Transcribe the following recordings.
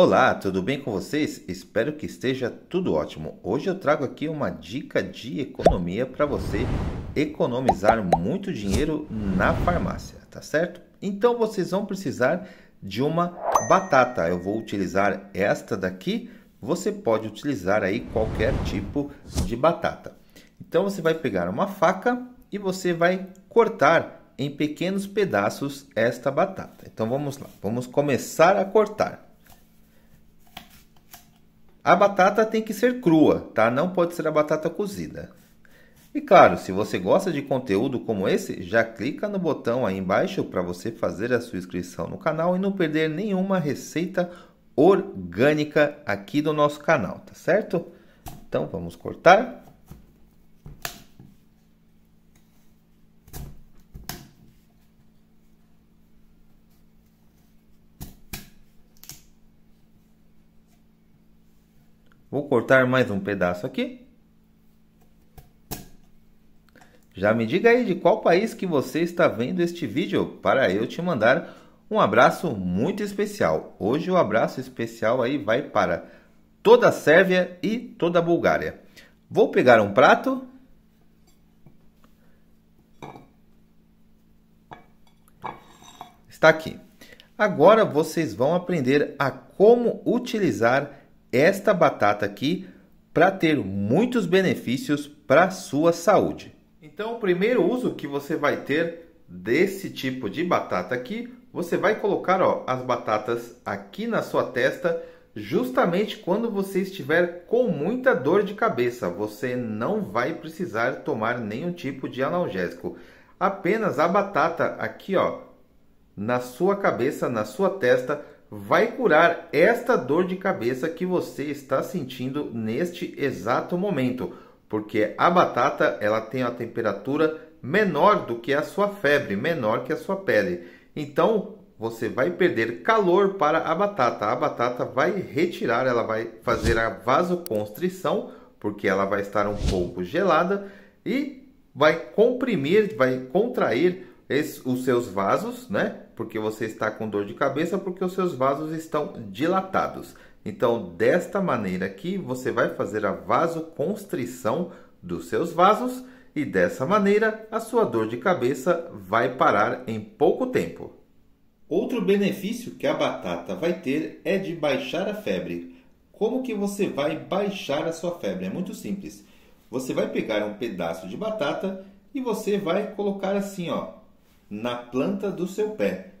Olá, tudo bem com vocês? Espero que esteja tudo ótimo. Hoje eu trago aqui uma dica de economia para você economizar muito dinheiro na farmácia, tá certo? Então vocês vão precisar de uma batata. Eu vou utilizar esta daqui. Você pode utilizar aí qualquer tipo de batata. Então você vai pegar uma faca e você vai cortar em pequenos pedaços esta batata. Então vamos lá, vamos começar a cortar. A batata tem que ser crua, tá? Não pode ser a batata cozida. E claro, se você gosta de conteúdo como esse, já clica no botão aí embaixo para você fazer a sua inscrição no canal e não perder nenhuma receita orgânica aqui do nosso canal, tá certo? Então vamos cortar. Vou cortar mais um pedaço aqui. Já me diga aí de qual país que você está vendo este vídeo para eu te mandar um abraço muito especial. Hoje o abraço especial aí vai para toda a Sérvia e toda a Bulgária. Vou pegar um prato. Está aqui. Agora vocês vão aprender a como utilizar esta batata aqui para ter muitos benefícios para sua saúde. Então, o primeiro uso que você vai ter desse tipo de batata aqui, você vai colocar ó, as batatas aqui na sua testa justamente quando você estiver com muita dor de cabeça. Você não vai precisar tomar nenhum tipo de analgésico. Apenas a batata aqui, ó, na sua cabeça, na sua testa, vai curar esta dor de cabeça que você está sentindo neste exato momento, porque a batata ela tem a temperatura menor do que a sua febre, menor que a sua pele. Então, você vai perder calor para a batata. A batata vai retirar, ela vai fazer a vasoconstrição, porque ela vai estar um pouco gelada e vai comprimir, vai contrair os seus vasos, né? Porque você está com dor de cabeça, porque os seus vasos estão dilatados. Então, desta maneira aqui, você vai fazer a vasoconstrição dos seus vasos e dessa maneira a sua dor de cabeça vai parar em pouco tempo. Outro benefício que a batata vai ter é de baixar a febre. Como que você vai baixar a sua febre? É muito simples. Você vai pegar um pedaço de batata e você vai colocar assim, ó, na planta do seu pé.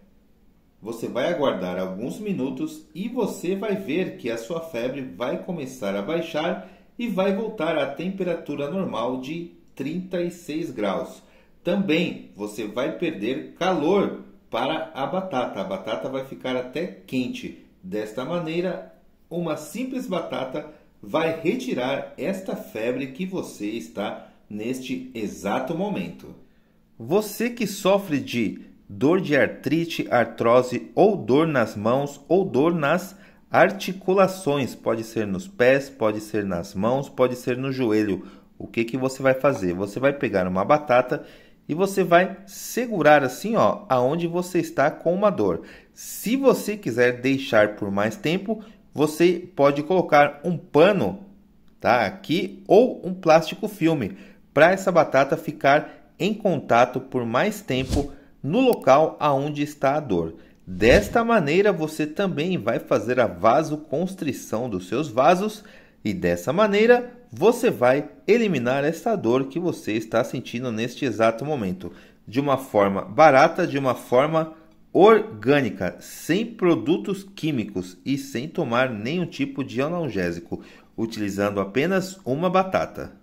Você vai aguardar alguns minutos e você vai ver que a sua febre vai começar a baixar e vai voltar à temperatura normal de 36 graus. Também você vai perder calor para a batata. A batata vai ficar até quente. Desta maneira, uma simples batata vai retirar esta febre que você está neste exato momento. Você que sofre de dor de artrite, artrose ou dor nas mãos ou dor nas articulações, pode ser nos pés, pode ser nas mãos, pode ser no joelho. O que que você vai fazer? Você vai pegar uma batata e você vai segurar assim, ó, aonde você está com uma dor. Se você quiser deixar por mais tempo, você pode colocar um pano, tá, aqui ou um plástico filme para essa batata ficar em contato por mais tempo no local aonde está a dor. Desta maneira, você também vai fazer a vasoconstrição dos seus vasos e dessa maneira você vai eliminar essa dor que você está sentindo neste exato momento, de uma forma barata, de uma forma orgânica, sem produtos químicos e sem tomar nenhum tipo de analgésico, utilizando apenas uma batata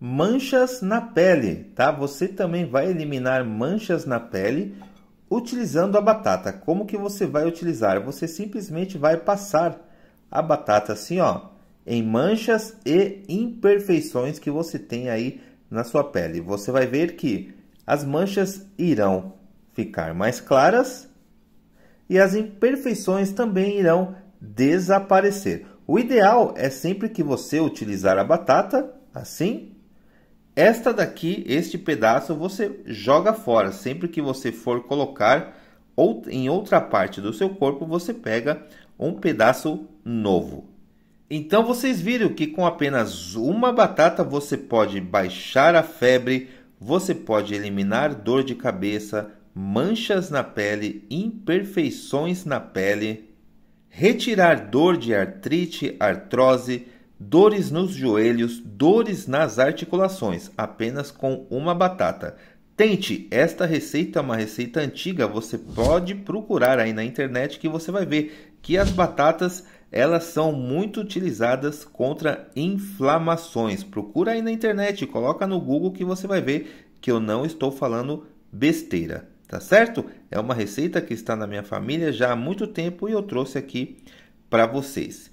manchas na pele, tá? Você também vai eliminar manchas na pele utilizando a batata. Como que você vai utilizar? Você simplesmente vai passar a batata assim, ó, em manchas e imperfeições que você tem aí na sua pele. Você vai ver que as manchas irão ficar mais claras e as imperfeições também irão desaparecer. O ideal é sempre que você utilizar a batata assim, esta daqui, este pedaço, você joga fora. Sempre que você for colocar ou em outra parte do seu corpo, você pega um pedaço novo. Então vocês viram que com apenas uma batata você pode baixar a febre, você pode eliminar dor de cabeça, manchas na pele, imperfeições na pele, retirar dor de artrite, artrose, dores nos joelhos, dores nas articulações, apenas com uma batata. Tente, esta receita é uma receita antiga, você pode procurar aí na internet que você vai ver que as batatas elas são muito utilizadas contra inflamações. Procura aí na internet, coloca no Google que você vai ver que eu não estou falando besteira, tá certo? É uma receita que está na minha família já há muito tempo e eu trouxe aqui para vocês.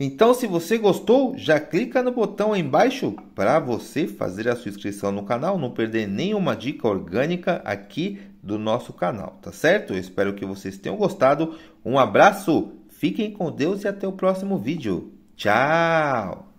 Então, se você gostou, já clica no botão aí embaixo para você fazer a sua inscrição no canal, não perder nenhuma dica orgânica aqui do nosso canal, tá certo? Eu espero que vocês tenham gostado. Um abraço, fiquem com Deus e até o próximo vídeo. Tchau!